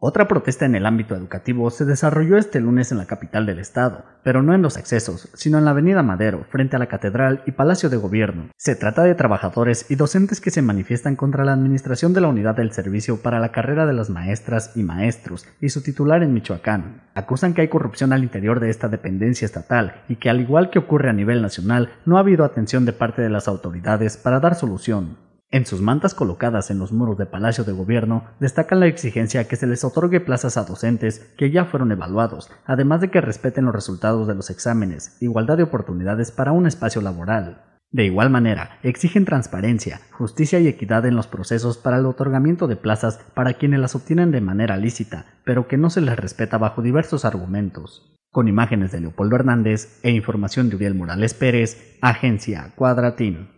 Otra protesta en el ámbito educativo se desarrolló este lunes en la capital del estado, pero no en los accesos, sino en la Avenida Madero, frente a la Catedral y Palacio de Gobierno. Se trata de trabajadores y docentes que se manifiestan contra la administración de la unidad del servicio para la carrera de las maestras y maestros y su titular en Michoacán. Acusan que hay corrupción al interior de esta dependencia estatal y que al igual que ocurre a nivel nacional, no ha habido atención de parte de las autoridades para dar solución. En sus mantas colocadas en los muros de Palacio de Gobierno destacan la exigencia que se les otorgue plazas a docentes que ya fueron evaluados, además de que respeten los resultados de los exámenes, igualdad de oportunidades para un espacio laboral. De igual manera, exigen transparencia, justicia y equidad en los procesos para el otorgamiento de plazas para quienes las obtienen de manera lícita, pero que no se les respeta bajo diversos argumentos. Con imágenes de Leopoldo Hernández e información de Uriel Morales Pérez, Agencia Cuadratín.